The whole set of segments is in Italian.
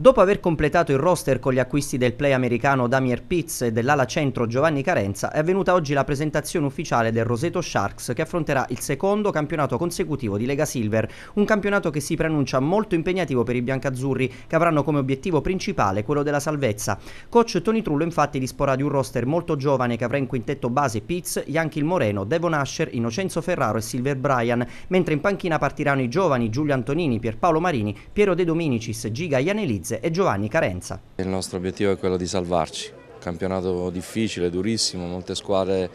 Dopo aver completato il roster con gli acquisti del play americano Damier Pitts e dell'ala centro Giovanni Carenza, è venuta oggi la presentazione ufficiale del Roseto Sharks che affronterà il secondo campionato consecutivo di Lega Silver, un campionato che si preannuncia molto impegnativo per i biancazzurri che avranno come obiettivo principale quello della salvezza. Coach Tony Trullo infatti disporrà di un roster molto giovane che avrà in quintetto base Pitts, Yankil Moreno, Devon Asher, Innocenzo Ferraro e Silver Bryan, mentre in panchina partiranno i giovani Giulio Antonini, Pierpaolo Marini, Piero De Dominicis, Giga Ianelizzi Molise e Giovanni Carenza. Il nostro obiettivo è quello di salvarci, campionato difficile, durissimo, molte squadre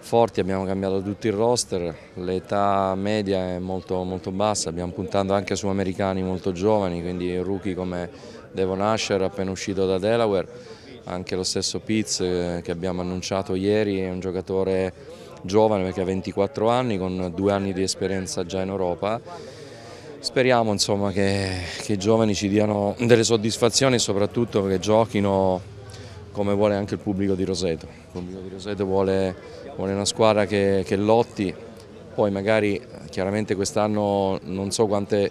forti, abbiamo cambiato tutto il roster, l'età media è molto, molto bassa, abbiamo puntato anche su americani molto giovani, quindi rookie come Devon Asher appena uscito da Delaware, anche lo stesso Pitts eh, che abbiamo annunciato ieri è un giocatore giovane perché ha 24 anni con due anni di esperienza già in Europa Speriamo insomma, che, che, i giovani ci diano delle soddisfazioni e soprattutto che giochino come vuole anche il pubblico di Roseto. Il pubblico di Roseto vuole, vuole una squadra che, che lotti, poi magari chiaramente quest'anno non so quante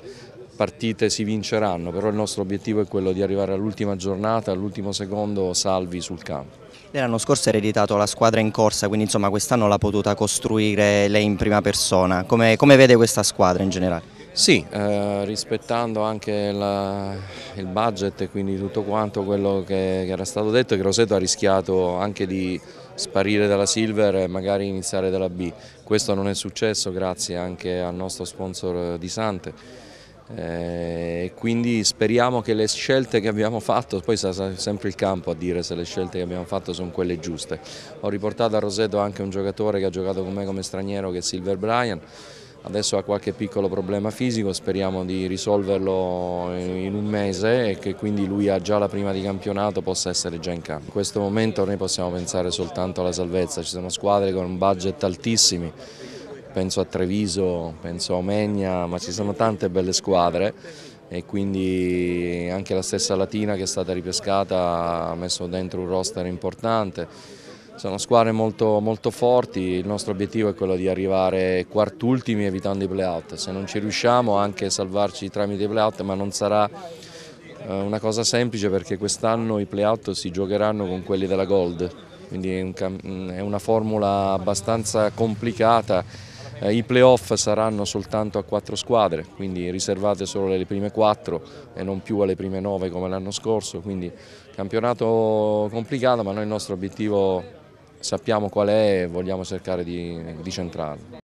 partite si vinceranno, però il nostro obiettivo è quello di arrivare all'ultima giornata, all'ultimo secondo salvi sul campo. Lei l'anno scorso ha ereditato la squadra in corsa, quindi insomma quest'anno l'ha potuta costruire lei in prima persona. Come, come vede questa squadra in generale? Sì, eh, rispettando anche la, il budget e quindi tutto quanto quello che, che era stato detto, che Roseto ha rischiato anche di sparire dalla Silver e magari iniziare dalla B. Questo non è successo grazie anche al nostro sponsor eh, di Sante. Eh, quindi speriamo che le scelte che abbiamo fatto, poi sarà sempre il campo a dire se le scelte che abbiamo fatto sono quelle giuste. Ho riportato a Roseto anche un giocatore che ha giocato con me come straniero che è Silver Bryan adesso ha qualche piccolo problema fisico, speriamo di risolverlo in un mese e che quindi lui ha già la prima di campionato possa essere già in campo. In questo momento noi possiamo pensare soltanto alla salvezza, ci sono squadre con budget altissimi, penso a Treviso, penso a Omegna, ma ci sono tante belle squadre e quindi anche la stessa Latina che è stata ripescata ha messo dentro un roster importante sono squadre molto, molto forti, il nostro obiettivo è quello di arrivare quartultimi evitando i playout, se non ci riusciamo anche a salvarci tramite i playout ma non sarà eh, una cosa semplice perché quest'anno i playout si giocheranno con quelli della Gold, quindi è mm, una formula abbastanza complicata. Eh, I playoff saranno soltanto a quattro squadre, quindi riservate solo alle prime quattro e non più alle prime nove come l'anno scorso, quindi campionato complicato ma noi il nostro obiettivo sappiamo qual è e vogliamo cercare di, di centrarlo.